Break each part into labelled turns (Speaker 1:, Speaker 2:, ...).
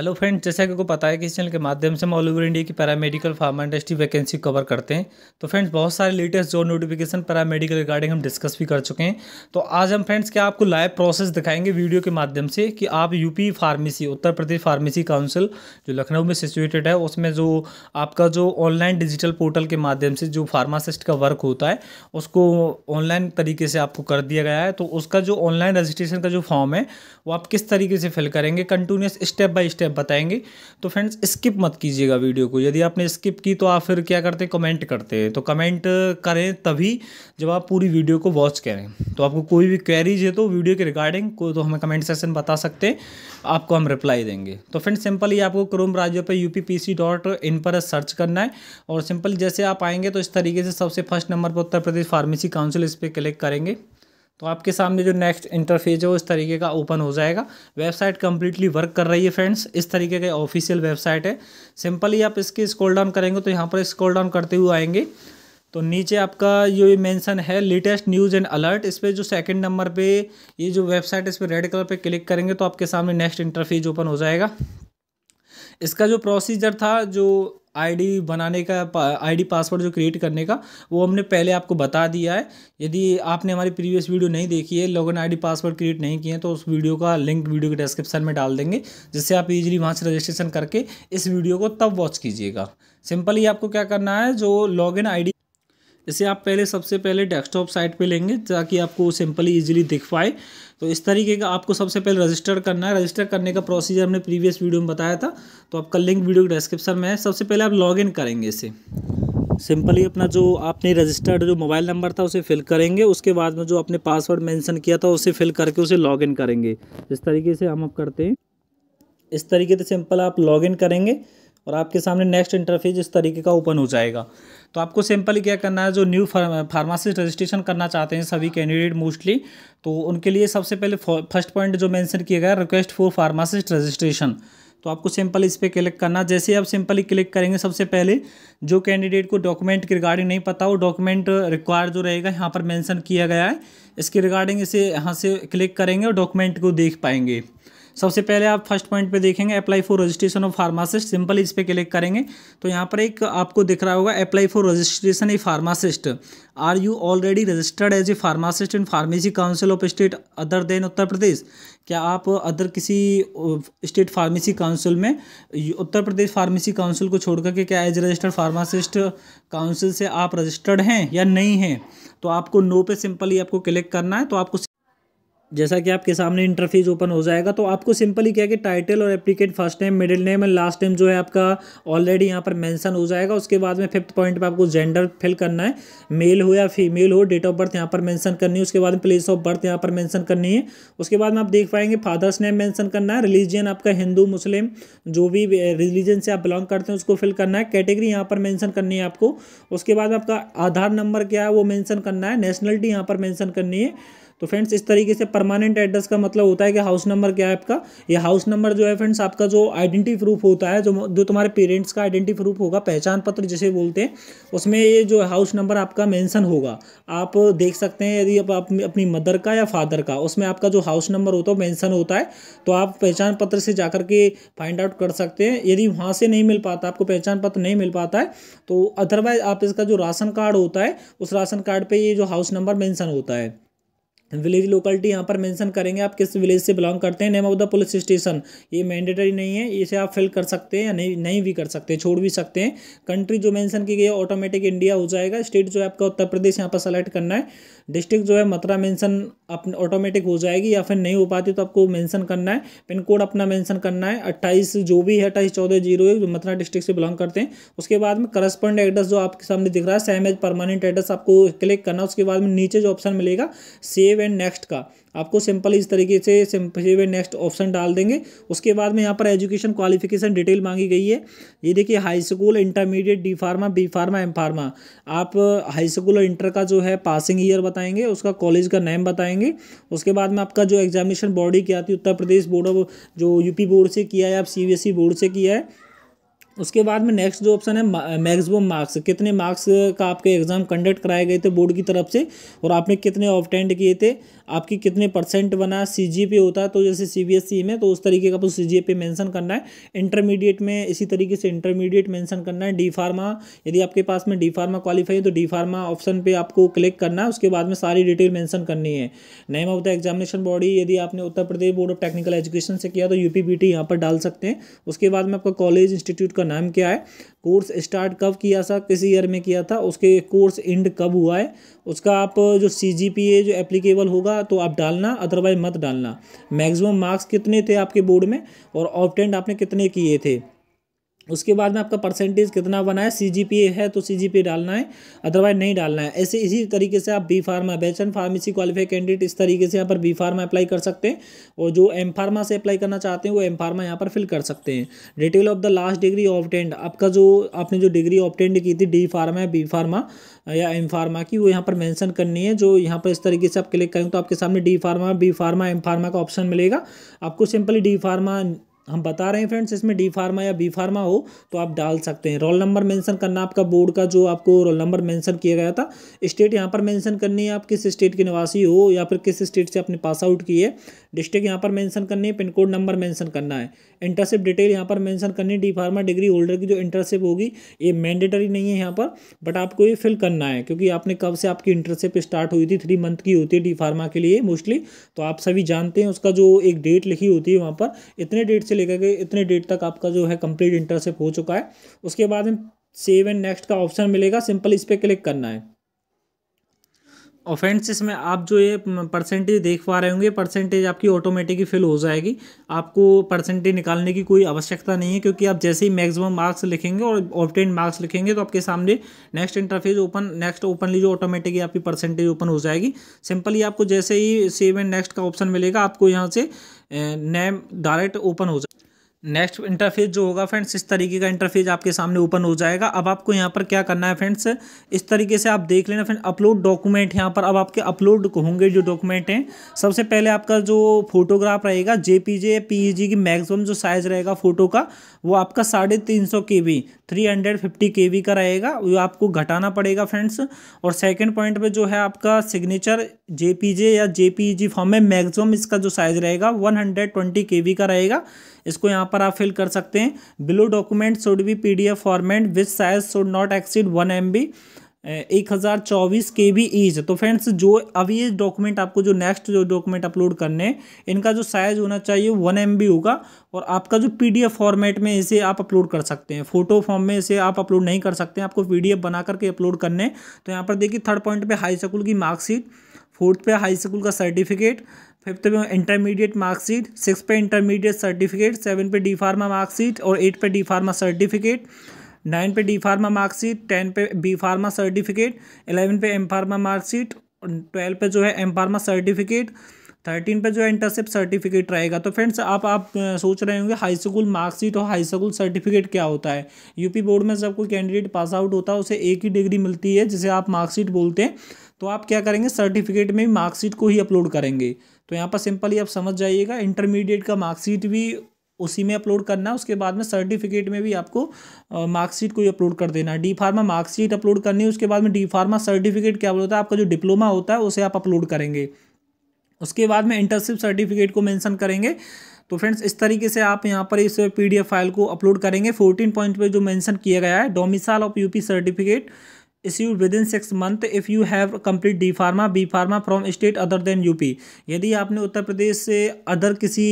Speaker 1: hello friends जैसा कि आपको पता है कि इस चैनल के माध्यम से हम ऑल ओवर इंडिया की paramedical pharma industry vacancy cover करते हैं तो फ्रेंड्स बहुत सारे latest job notification paramedical regarding हम डिस्कस भी कर चुके हैं तो आज हम फ्रेंड्स क्या आपको लाइव प्रोसेस दिखाएंगे वीडियो के माध्यम से कि आप UP pharmacy Uttar Pradesh pharmacy council जो लखनऊ में सिचुएटेड है उसमें जो आपका जो ऑनलाइन डिजिटल पोर्टल के माध्यम से जो फार्मासिस्ट का वर्क होता है उसको ऑनलाइन तरीके से आपको कर दिया गया है तो उसका जो ऑनलाइन रजिस्ट्रेशन का जो फॉर्म है वो आप किस तरीके से फिल करेंगे continuous step by step step बताएंगे तो फ्रेंड्स स्किप मत कीजिएगा वीडियो को यदि आपने स्किप की तो आप फिर क्या करते हैं कमेंट करते हैं तो कमेंट करें तभी जब आप पूरी वीडियो को वॉच करें तो आपको कोई भी क्वेरीज है तो वीडियो के रिगार्डिंग को तो हमें कमेंट सेक्शन बता सकते हैं आपको हम रिप्लाई देंगे तो फ्रेंड्स सिंपली आपको क्रोम ब्राउजर पर यू पर सर्च करना है और सिंपल जैसे आप आएंगे तो इस तरीके से सबसे फर्स्ट नंबर पर उत्तर प्रदेश फार्मेसी काउंसिल इस पर क्लिक करेंगे तो आपके सामने जो नेक्स्ट इंटरफेस है वो इस तरीके का ओपन हो जाएगा वेबसाइट कम्प्लीटली वर्क कर रही है फ्रेंड्स इस तरीके का ऑफिशियल वेबसाइट है सिंपली आप इसकी स्क्रॉल डाउन करेंगे तो यहाँ पर स्क्रॉल डाउन करते हुए आएंगे तो नीचे आपका ये मेंशन है लेटेस्ट न्यूज़ एंड अलर्ट इस पर जो सेकंड नंबर पे ये जो वेबसाइट है इस पर रेड कलर पे क्लिक करेंगे तो आपके सामने नेक्स्ट इंटरफेज ओपन हो जाएगा इसका जो प्रोसीजर था जो आईडी बनाने का आईडी पासवर्ड जो क्रिएट करने का वो हमने पहले आपको बता दिया है यदि आपने हमारी प्रीवियस वीडियो नहीं देखी है लॉगिन आईडी पासवर्ड क्रिएट नहीं किए हैं तो उस वीडियो का लिंक वीडियो के डिस्क्रिप्शन में डाल देंगे जिससे आप इजीली वहाँ से रजिस्ट्रेशन करके इस वीडियो को तब वॉच कीजिएगा सिंपली आपको क्या करना है जो आई डी इसे आप पहले सबसे पहले डेस्कटॉप साइट पे लेंगे ताकि आपको सिंपली इजीली दिख पाए तो इस तरीके का आपको सबसे पहले रजिस्टर करना है रजिस्टर करने का प्रोसीजर हमने प्रीवियस वीडियो में बताया था तो आपका लिंक वीडियो डिस्क्रिप्शन में है सबसे पहले आप लॉगिन करेंगे इसे सिंपली अपना जो आपने रजिस्टर्ड जो मोबाइल नंबर था उसे फिल करेंगे उसके बाद में जो आपने पासवर्ड मैंसन किया था उसे फिल करके उसे लॉगिन करेंगे इस तरीके से हम अब करते हैं इस तरीके से सिंपल आप लॉगिन करेंगे और आपके सामने नेक्स्ट इंटरफेस इस तरीके का ओपन हो जाएगा तो आपको सिंपली क्या करना है जो न्यू फार्मासिस्ट रजिस्ट्रेशन करना चाहते हैं सभी कैंडिडेट मोस्टली तो उनके लिए सबसे पहले फर्स्ट पॉइंट जो मैंसन किया गया रिक्वेस्ट फॉर फार्मासिस्ट रजिस्ट्रेशन तो आपको सिंपल इस पर क्लिक करना जैसे आप सिंपली क्लिक करेंगे सबसे पहले जो कैंडिडेट को डॉक्यूमेंट के रिगार्डिंग नहीं पता वो डॉक्यूमेंट रिक्वायर जो रहेगा यहाँ पर मेंशन किया गया है इसके रिगार्डिंग इसे यहाँ से क्लिक करेंगे और डॉक्यूमेंट को देख पाएंगे सबसे पहले आप फर्स्ट पॉइंट पे देखेंगे apply for registration of pharmacist simple इस पर क्लिक करेंगे तो यहाँ पर एक आपको दिख रहा होगा apply for registration a pharmacist are you already registered as a pharmacist in pharmacy council of state other than Uttar Pradesh क्या आप अदर किसी स्टेट फार्मेसी काउंसिल में उत्तर प्रदेश फार्मेसी काउंसिल को छोड़ करके क्या एज रजिस्टर्ड फार्मासिस्ट काउंसिल से आप रजिस्टर्ड हैं या नहीं हैं तो आपको नो पे सिंपली आपको क्लिक करना है तो आपको जैसा कि आपके सामने इंटरफेस ओपन हो जाएगा तो आपको सिंपली क्या है कि टाइटल और applicant first name middle name and last name जो है आपका ऑलरेडी यहाँ पर मेंशन हो जाएगा उसके बाद में फिफ्थ पॉइंट पे आपको जेंडर फिल करना है मेल हो या फीमेल हो डेट ऑफ बर्थ यहाँ पर मेंशन करनी है उसके बाद प्लेस ऑफ बर्थ यहाँ पर मैंसन करनी है उसके बाद में आप देख पाएंगे फादर्स नेम मैंसन करना है रिलीजन आपका हिंदू मुस्लिम जो भी रिलीजन से आप बिलोंग करते हैं उसको फिल करना है कैटेगरी यहाँ पर मैंसन करनी है आपको उसके बाद आपका आधार नंबर क्या है वो मैंसन करना है नेशनलिटी यहाँ पर मैंसन करनी है तो फ्रेंड्स इस तरीके से परमानेंट एड्रेस का मतलब होता है कि हाउस नंबर क्या है आपका ये हाउस नंबर जो है फ्रेंड्स आपका जो आइडेंटी प्रूफ होता है जो जो तुम्हारे पेरेंट्स का आइडेंटी प्रूफ होगा पहचान पत्र जिसे बोलते हैं उसमें ये जो हाउस नंबर आपका मेंशन होगा आप देख सकते हैं यदि आप अपनी मदर का या फादर का उसमें आपका जो हाउस नंबर होता है मैंसन होता है तो आप पहचान पत्र से जा के फाइंड आउट कर सकते हैं यदि वहाँ से नहीं मिल पाता आपको पहचान पत्र नहीं मिल पाता है तो अदरवाइज आप इसका जो राशन कार्ड होता है उस राशन कार्ड पर ये जो हाउस नंबर मैंसन होता है विलेज लोकलिटी यहाँ पर मेंशन करेंगे आप किस विलेज से बिलोंग करते हैं name of the police station ये मैंडेटरी नहीं है इसे आप फिल कर सकते हैं या नहीं नहीं भी कर सकते छोड़ भी सकते हैं कंट्री जो मेंशन की गई है ऑटोमेटिक इंडिया हो जाएगा स्टेट जो है आपका उत्तर प्रदेश यहाँ पर सेलेक्ट करना है डिस्ट्रिक्ट जो है मथुरा मेंशन अपने ऑटोमेटिक हो जाएगी या फिर नहीं हो पाती तो आपको मेंशन करना है पिन कोड अपना मेंशन करना है अट्ठाईस जो भी है अट्ठाईस चौदह जीरो जो मथुरा डिस्ट्रिक्ट से बिलोंग करते हैं उसके बाद में करस्पॉन्ड एड्रेस जो आपके सामने दिख रहा है सेम एज परमानेंट एड्रेस आपको क्लिक करना उसके बाद में नीचे जो ऑप्शन मिलेगा सेव एंड नेक्स्ट का आपको सिंपल इस तरीके से सिंपल नेक्स्ट ऑप्शन डाल देंगे उसके बाद में यहाँ पर एजुकेशन क्वालिफिकेशन डिटेल मांगी गई है ये देखिए high school intermediate D pharma B pharma M pharma आप हाई स्कूल और इंटर का जो है पासिंग ईयर बताएंगे उसका कॉलेज का नेम बताएंगे उसके बाद में आपका जो एग्जामिनेशन बॉडी की आती है उत्तर प्रदेश बोर्ड ऑफ जो यूपी बोर्ड से किया है आप सी बोर्ड e से किया है उसके बाद में नेक्स्ट जो ऑप्शन है मैक्सिमम मार्क्स कितने मार्क्स का आपके एग्ज़ाम कंडक्ट कराए गए थे बोर्ड की तरफ से और आपने कितने ऑप्टेंट किए थे आपकी कितने परसेंट बना सी जी पे होता है तो जैसे सी बी एस ई में तो उस तरीके का सी जी पे मेंशन करना है इंटरमीडिएट में इसी तरीके से इंटरमीडिएट मेंशन करना है डी फार्मा यदि आपके पास में डी फार्मा क्वालिफाई है तो डी फार्मा ऑप्शन पे आपको क्लिक करना है उसके बाद में सारी डिटेल मेंशन करनी है name of the examination body यदि आपने Uttar Pradesh board of technical education से किया तो यू पी बी टी यहाँ पर डाल सकते हैं उसके बाद में आपका कॉलेज इंस्टीट्यूट उसका नाम क्या है कोर्स स्टार्ट कब किया था किस ईयर में किया था उसके कोर्स एंड कब हुआ है उसका आप जो सी जी पी ए जो एप्लीकेबल होगा तो आप डालना अदरवाइज मत डालना मैक्सिमम मार्क्स कितने थे आपके बोर्ड में और ऑप्टेंट आपने कितने किए थे उसके बाद में आपका परसेंटेज कितना बना है सी है तो सी डालना है अदरवाइज नहीं डालना है ऐसे इसी तरीके से आप बी फार्मा बैचन फार्मेसी क्वालिफाई कैंडिडेट इस तरीके से यहाँ पर बी फार्मा अप्लाई कर सकते हैं और जो एम फार्मा से अप्लाई करना चाहते हैं वो एम फार्मा यहाँ पर फिल कर सकते हैं detail of the last degree obtained आपका जो आपने जो डिग्री ऑप्टेंड की थी डी फार्मा या बी फार्मा या एम फार्मा की वो यहाँ पर मैंसन करनी है जो यहाँ पर इस तरीके से आप क्लिक करेंगे तो आपके सामने D pharma B pharma M pharma का ऑप्शन मिलेगा आपको सिंपली डी फार्मा हम बता रहे हैं फ्रेंड्स इसमें डी फार्मा या बी फार्मा हो तो आप डाल सकते हैं रोल नंबर मेंशन करना आपका बोर्ड का जो आपको रोल नंबर मेंशन किया गया था स्टेट यहाँ पर मेंशन करनी है आप किस स्टेट के निवासी हो या फिर किस स्टेट से आपने पास आउट की है डिस्ट्रिक्ट यहाँ पर मेंशन करनी है पिन कोड नंबर मेंशन करना है इंटरशिप डिटेल यहाँ पर मेंशन करनी है डी फार्मा डिग्री होल्डर की जो इंटरशिप होगी ये मैंडेटरी नहीं है यहाँ पर बट आपको ये फिल करना है क्योंकि आपने कब से आपकी इंटरशिप स्टार्ट हुई थी थ्री मंथ की होती है डी फार्मा के लिए मोस्टली तो आप सभी जानते हैं उसका जो एक डेट लिखी होती है वहाँ पर इतने डेट से लेकर के इतने डेट तक आपका जो है कंप्लीट इंटरशिप हो चुका है उसके बाद में सेव एंड नेक्स्ट का ऑप्शन मिलेगा सिंपल इस पर क्लिक करना है ऑफेंसेस में आप जो ये परसेंटेज देख पा रहे होंगे परसेंटेज आपकी ऑटोमेटिकली फिल हो जाएगी आपको परसेंटेज निकालने की कोई आवश्यकता नहीं है क्योंकि आप जैसे ही मैक्सिमम मार्क्स लिखेंगे और ऑप्टेन मार्क्स लिखेंगे तो आपके सामने next interface open next openly जो ऑटोमेटिकली आपकी परसेंटेज ओपन हो जाएगी सिंपली आपको जैसे ही सेव एंड नेक्स्ट का ऑप्शन मिलेगा आपको यहाँ से नेम डायरेक्ट ओपन हो जाए नेक्स्ट इंटरफेस जो होगा फ्रेंड्स इस तरीके का इंटरफेस आपके सामने ओपन हो जाएगा अब आपको यहाँ पर क्या करना है फ्रेंड्स इस तरीके से आप देख लेना फ्रेंड अपलोड डॉक्यूमेंट यहाँ पर अब आपके अपलोड होंगे जो डॉक्यूमेंट हैं सबसे पहले आपका जो फोटोग्राफ रहेगा जे पी जेपीजे जी की मैक्सिमम जो साइज रहेगा फोटो का वो आपका साढ़े तीन सौ K B three hundred fifty K B का रहेगा वो आपको घटाना पड़ेगा फ्रेंड्स और सेकेंड पॉइंट में जो है आपका सिग्नेचर जे पी जे या जे पी जी फॉर्म में मैक्सिमम इसका जो साइज रहेगा one hundred twenty K B का रहेगा इसको यहाँ पर आप फिल कर सकते हैं below document should be P D F format with size should not exceed one M B एक हज़ार चौबीस के बी ईज तो फ्रेंड्स जो अभी ये डॉक्यूमेंट आपको जो नेक्स्ट जो डॉक्यूमेंट अपलोड करने हैं इनका जो साइज होना चाहिए वन एम बी होगा और आपका जो पीडीएफ फॉर्मेट में इसे आप अपलोड कर सकते हैं फोटो फॉर्म में इसे आप अपलोड नहीं कर सकते हैं आपको पीडीएफ बना करके अपलोड करने तो यहाँ पर देखिए थर्ड पॉइंट पर हाई स्कूल की मार्कशीट फोर्थ पे हाई स्कूल का सर्टिफिकेट फिफ्थ पे इंटरमीडिएट मार्कशीट सिक्स पे इंटरमीडिएट सर्टिफिकेट सेवन पे डी फार्मा मार्कशीट और एट पे डी फार्मा सर्टिफिकेट नाइन पे डी फार्मा मार्कशीट टेन पे बी फार्मा सर्टिफिकेट एलेवन पे एम फार्मा मार्कशीट और ट्वेल्व पे जो है एम फार्मा सर्टिफिकेट थर्टीन पे जो है इंटरसेप्ट सर्टिफिकेट रहेगा तो फ्रेंड्स आप आप सोच रहे होंगे हाई स्कूल मार्कशीट और हाई स्कूल सर्टिफिकेट क्या होता है यूपी बोर्ड में जब कोई कैंडिडेट पास आउट होता है उसे एक ही डिग्री मिलती है जिसे आप मार्कशीट बोलते हैं तो आप क्या करेंगे सर्टिफिकेट में मार्कशीट को ही अपलोड करेंगे तो यहाँ पर सिंपली आप समझ जाइएगा इंटरमीडिएट का मार्कशीट भी उसी में अपलोड करना उसके बाद में सर्टिफिकेट में भी आपको मार्कशीट को ही अपलोड कर देना डी फार्मा मार्कशीट अपलोड करनी है उसके बाद में डी फार्मा सर्टिफिकेट क्या बोलता है आपका जो डिप्लोमा होता है उसे आप अपलोड करेंगे उसके बाद में इंटर्नशिप सर्टिफिकेट को मेंशन करेंगे तो फ्रेंड्स इस तरीके से आप यहाँ पर इस पीडीएफ फाइल को अपलोड करेंगे फोर्टीन पॉइंट पे जो मेंशन किया गया है domicile of UP certificate issued within six month if you have complete D pharma B pharma from state other than UP यदि आपने उत्तर प्रदेश से अदर किसी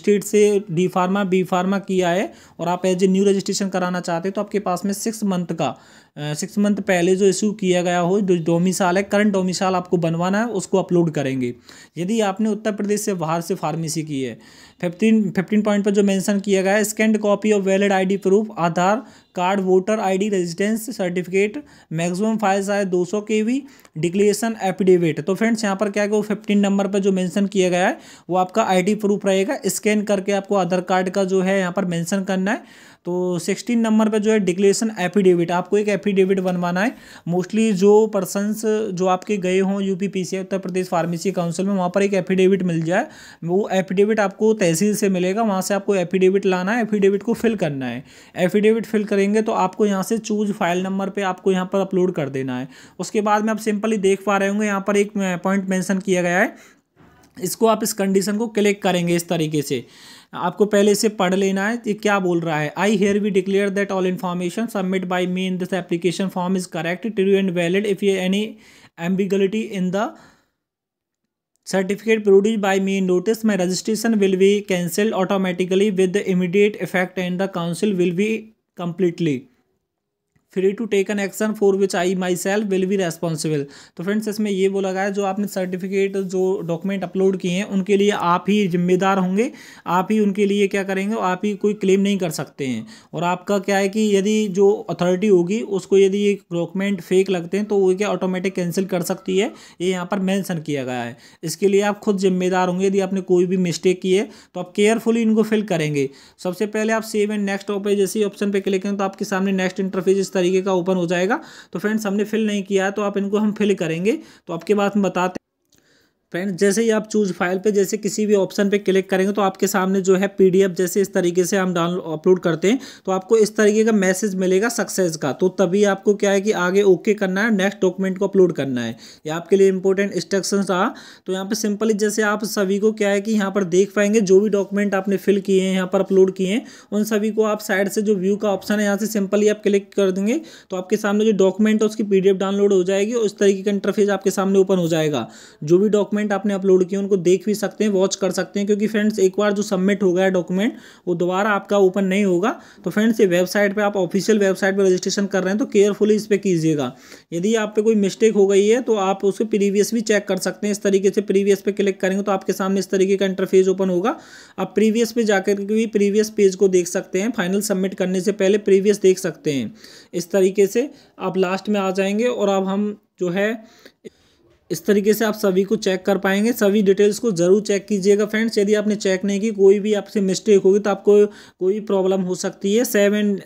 Speaker 1: स्टेट से डी फार्मा बी फार्मा किया है और आप एज ए न्यू रजिस्ट्रेशन कराना चाहते हैं तो आपके पास में सिक्स मंथ का सिक्स मंथ पहले जो इशू किया गया हो जो डोमिसाल है करंट डोमिसाल आपको बनवाना है उसको अपलोड करेंगे यदि आपने उत्तर प्रदेश से बाहर से फार्मेसी की है फिफ्टीन फिफ्टीन पॉइंट पर जो मेंशन किया गया है scanned copy of valid ID proof Aadhaar card voter ID residence certificate maximum file size 200 सौ के वी डिक्लेरेशन एफिडेविट तो फ्रेंड्स यहाँ पर क्या है वो फिफ्टीन नंबर पर जो मेंशन किया गया है वो आपका आईडी प्रूफ रहेगा स्कैन करके आपको आधार कार्ड का जो है यहाँ पर मैंसन करना है तो सिक्सटीन नंबर पर जो है डिक्लेरेशन एफिडेविट आपको एक एफिडेविट बनवाना है मोस्टली जो पर्सनस जो आपके गए हों UP PCI Uttar Pradesh pharmacy council में वहाँ पर एक एफिडेविट मिल जाए वो एफिडेविट आपको तहसील से मिलेगा वहाँ से आपको एफिडेविट लाना है एफिडेविट को फिल करना है एफिडेविट फिल करेंगे तो आपको यहाँ से चूज फाइल नंबर पर आपको यहाँ पर अपलोड कर देना है उसके बाद में आप सिंपली देख पा रहे होंगे यहाँ पर एक पॉइंट मैंसन किया गया है इसको आप इस कंडीशन को क्लिक करेंगे इस तरीके से आपको पहले से पढ़ लेना है ये क्या बोल रहा है I hereby declare that all information submit by me in this application form is correct true and valid if you any ambiguity in the certificate produce by me notice my registration will be cancelled automatically with the immediate effect and the council will be completely free to take an action for which I myself will be responsible तो friends इसमें ये बोला गया है जो आपने certificate जो document upload किए हैं उनके लिए आप ही जिम्मेदार होंगे आप ही उनके लिए क्या करेंगे आप ही कोई क्लेम नहीं कर सकते हैं और आपका क्या है कि यदि जो अथॉरिटी होगी उसको यदि ये डॉक्यूमेंट फेक लगते हैं तो वो क्या ऑटोमेटिक कैंसिल कर सकती है ये यहाँ पर मैंसन किया गया है इसके लिए आप खुद जिम्मेदार होंगे यदि आपने कोई भी मिस्टेक की है तो आप केयरफुली इनको फिल करेंगे सबसे पहले आप सेव एंड नेक्स्ट ऑपेज जैसे ऑप्शन पर क्लिक करें तो आपके सामने नेक्स्ट इंटरफेज इस तरह तरीके का ओपन हो जाएगा तो फ्रेंड्स हमने फिल नहीं किया तो आप इनको हम फिल करेंगे तो आपके बाद हम बताते फ्रेंड जैसे ही आप चूज फाइल पे जैसे किसी भी ऑप्शन पे क्लिक करेंगे तो आपके सामने जो है पीडीएफ जैसे इस तरीके से हम डाउन अपलोड करते हैं तो आपको इस तरीके का मैसेज मिलेगा सक्सेस का तो तभी आपको क्या है कि आगे ओके करना है नेक्स्ट डॉक्यूमेंट को अपलोड करना है ये आपके लिए इंपॉर्टेंट इंस्ट्रक्शन था तो यहाँ पर सिंपली जैसे आप सभी को क्या है कि यहाँ पर देख पाएंगे जो भी डॉक्यूमेंट आपने फिल किए हैं यहाँ पर अपलोड किए हैं उन सभी को आप साइड से जो व्यू का ऑप्शन है यहाँ से सिंपली आप क्लिक कर देंगे तो आपके सामने जो डॉक्यूमेंट है उसकी पी डाउनलोड हो जाएगी और इस तरीके का इंटरफेस आपके सामने ओपन हो जाएगा जो भी डॉक्यूमेंट डॉक्यूमेंट आपने अपलोड किए उनको देख भी सकते हैं वॉच कर सकते हैं क्योंकि फ्रेंड्स एक बार जो सबमिट हो गया डॉक्यूमेंट वो दोबारा आपका ओपन नहीं होगा तो फ्रेंड्स ये वेबसाइट पर आप ऑफिशियल वेबसाइट पर रजिस्ट्रेशन कर रहे हैं तो केयरफुली इस पर कीजिएगा यदि आप पे कोई मिस्टेक हो गई है तो आप उसको प्रीवियस भी चेक कर सकते हैं इस तरीके से प्रीवियस पे क्लिक करेंगे तो आपके सामने इस तरीके का इंटरफेस ओपन होगा आप प्रीवियस पे जाकर के भी प्रीवियस पेज को देख सकते हैं फाइनल सबमिट करने से पहले प्रीवियस देख सकते हैं इस तरीके से आप लास्ट में आ जाएंगे और अब हम जो है इस तरीके से आप सभी को चेक कर पाएंगे सभी डिटेल्स को ज़रूर चेक कीजिएगा फ्रेंड्स यदि आपने चेक नहीं की कोई भी आपसे मिस्टेक होगी तो आपको कोई प्रॉब्लम हो सकती है सेवन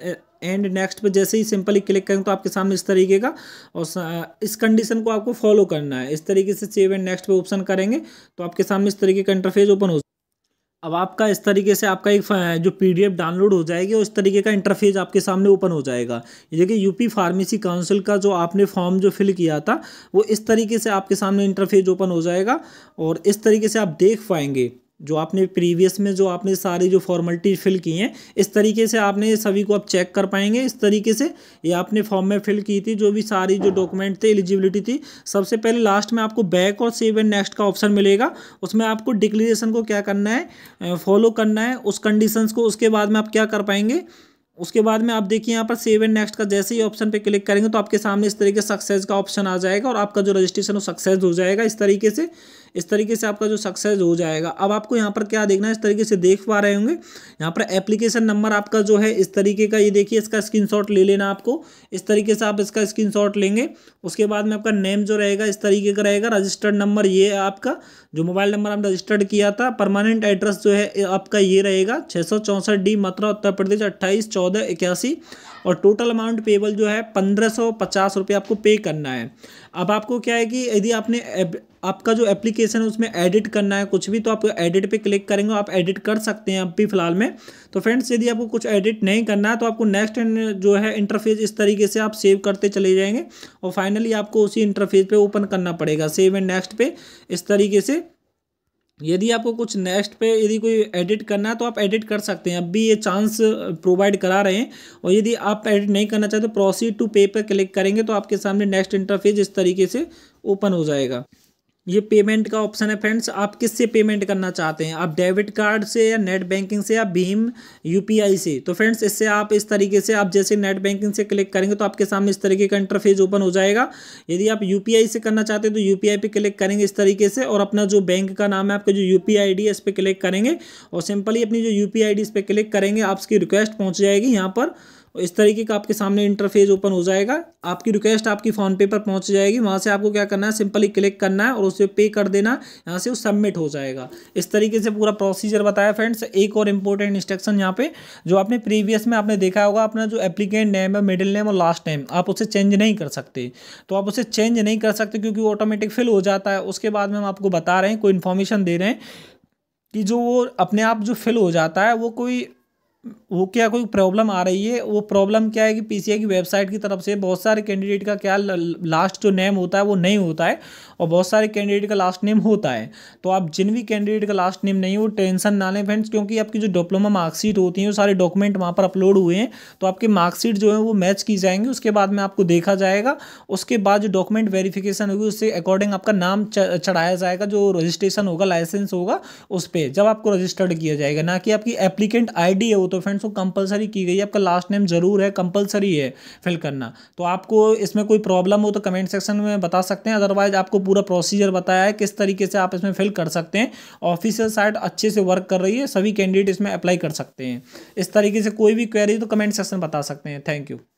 Speaker 1: एंड नेक्स्ट पर जैसे ही सिंपली क्लिक करेंगे तो आपके सामने इस तरीके का और uh, इस कंडीशन को आपको फॉलो करना है इस तरीके से सेव एंड नेक्स्ट पर ऑप्शन करेंगे तो आपके सामने इस तरीके का इंटरफेस ओपन हो अब आपका इस तरीके से आपका एक जो पीडीएफ डाउनलोड हो जाएगी और इस तरीके का इंटरफेस आपके सामने ओपन हो जाएगा ये देखिए यूपी फार्मेसी काउंसिल का जो आपने फॉर्म जो फिल किया था वो इस तरीके से आपके सामने इंटरफेस ओपन हो जाएगा और इस तरीके से आप देख पाएंगे जो आपने प्रीवियस में जो आपने सारी जो फॉर्मेलिटी फिल की हैं इस तरीके से आपने सभी को आप चेक कर पाएंगे इस तरीके से ये आपने फॉर्म में फिल की थी जो भी सारी जो डॉक्यूमेंट थे एलिजिबिलिटी थी सबसे पहले लास्ट में आपको बैक और सेव एंड नेक्स्ट का ऑप्शन मिलेगा उसमें आपको डिक्लेरेशन को क्या करना है फॉलो करना है उस कंडीशन को उसके बाद में आप क्या कर पाएंगे उसके बाद में आप देखिए यहाँ पर सेव एंड नेक्स्ट का जैसे ही ऑप्शन पे क्लिक करेंगे तो आपके सामने इस तरीके सक्सेस का ऑप्शन आ जाएगा और आपका जो रजिस्ट्रेशन वो सक्सेस हो जाएगा इस तरीके से इस तरीके से आपका जो सक्सेस हो जाएगा अब आपको यहाँ पर क्या देखना है इस तरीके से देख पा रहे होंगे यहाँ पर एप्लीकेशन नंबर आपका जो है इस तरीके का ये देखिए इसका स्क्रीन ले लेना आपको इस तरीके से आप इसका स्क्रीन लेंगे उसके बाद में आपका नेम जो रहेगा इस तरीके का रहेगा रजिस्टर्ड नंबर ये है आपका जो मोबाइल नंबर आपने रजिस्टर्ड किया था परमानेंट एड्रेस जो है आपका ये रहेगा छः डी मथुरा उत्तर प्रदेश अट्ठाईस चौदह इक्यासी और टोटल अमाउंट पेबल जो है पंद्रह सौ पचास रुपये आपको पे करना है अब आपको क्या है कि यदि आपने आपका जो एप्लीकेशन है उसमें एडिट करना है कुछ भी तो आप एडिट पे क्लिक करेंगे आप एडिट कर सकते हैं अब भी फिलहाल में तो फ्रेंड्स यदि आपको कुछ एडिट नहीं करना है तो आपको नेक्स्ट जो है इंटरफेस इस तरीके से आप सेव करते चले जाएंगे और फाइनली आपको उसी इंटरफेस पे ओपन करना पड़ेगा सेव एंड नेक्स्ट पे इस तरीके से यदि आपको कुछ नेक्स्ट पे यदि कोई एडिट करना है तो आप एडिट कर सकते हैं अब भी ये चांस प्रोवाइड करा रहे हैं और यदि आप एडिट नहीं करना चाहते तो प्रोसीड टू पे पर क्लिक करेंगे तो आपके सामने नेक्स्ट इंटरफेस इस तरीके से ओपन हो जाएगा ये पेमेंट का ऑप्शन है फ्रेंड्स आप किससे पेमेंट करना चाहते हैं आप डेबिट कार्ड से या नेट बैंकिंग से या भीम यूपीआई से तो फ्रेंड्स इससे आप इस तरीके से आप जैसे नेट बैंकिंग से क्लिक करेंगे तो आपके सामने इस तरीके का इंटरफेस ओपन हो जाएगा यदि आप यूपीआई से करना चाहते हैं तो यूपीआई पे क्लिक करेंगे इस तरीके से और अपना जो बैंक का नाम है आपका जो यू पी है इस पर क्लिक करेंगे और सिंपली अपनी जो यू पी इस पर क्लिक करेंगे आपकी रिक्वेस्ट पहुँच जाएगी यहाँ पर और इस तरीके का आपके सामने इंटरफेस ओपन हो जाएगा आपकी रिक्वेस्ट आपकी फ़ोनपे पर पहुंच जाएगी वहाँ से आपको क्या करना है सिंपली क्लिक करना है और उसे पे कर देना यहाँ से वो सबमिट हो जाएगा इस तरीके से पूरा प्रोसीजर बताया फ्रेंड्स एक और इंपॉर्टेंट इंस्ट्रक्शन यहाँ पे जो आपने प्रीवियस में आपने देखा होगा अपना जो एप्लीकेंट नेम है मिडिल नेम और लास्ट नेम आप उसे चेंज नहीं कर सकते तो आप उसे चेंज नहीं कर सकते क्योंकि वो ऑटोमेटिक फिल हो जाता है उसके बाद में हम आपको बता रहे हैं कोई इन्फॉर्मेशन दे रहे हैं कि जो वो अपने आप जो फिल हो जाता है वो कोई वो क्या कोई प्रॉब्लम आ रही है वो प्रॉब्लम क्या है कि पी की वेबसाइट की तरफ से बहुत सारे कैंडिडेट का क्या लास्ट जो नेम होता है वो नहीं होता है और बहुत सारे कैंडिडेट का लास्ट नेम होता है तो आप जिन भी कैंडिडेट का लास्ट नेम नहीं हो टेंशन ना लें फ्रेंड्स क्योंकि आपकी जो डिप्लोमा मार्कशीट होती है वो सारे डॉक्यूमेंट वहाँ पर अपलोड हुए हैं तो आपकी मार्कशीट जो है वो मैच की जाएंगी उसके बाद में आपको देखा जाएगा उसके बाद जो डॉक्यूमेंट वेरिफिकेशन होगी उससे अकॉर्डिंग आपका नाम चढ़ाया जाएगा जो रजिस्ट्रेशन होगा लाइसेंस होगा उस पर जब आपको रजिस्टर्ड किया जाएगा ना कि आपकी एप्लीकेंट आई है वो तो तो फ्रेंड्स वो कंपलसरी की गई है आपका लास्ट नेम ज़रूर है कंपलसरी है फिल करना तो आपको इसमें कोई प्रॉब्लम हो तो कमेंट सेक्शन में बता सकते हैं अदरवाइज आपको पूरा प्रोसीजर बताया है किस तरीके से आप इसमें फिल कर सकते हैं ऑफिशियल साइट अच्छे से वर्क कर रही है सभी कैंडिडेट इसमें अप्लाई कर सकते हैं इस तरीके से कोई भी क्वेरी तो कमेंट सेक्शन बता सकते हैं थैंक यू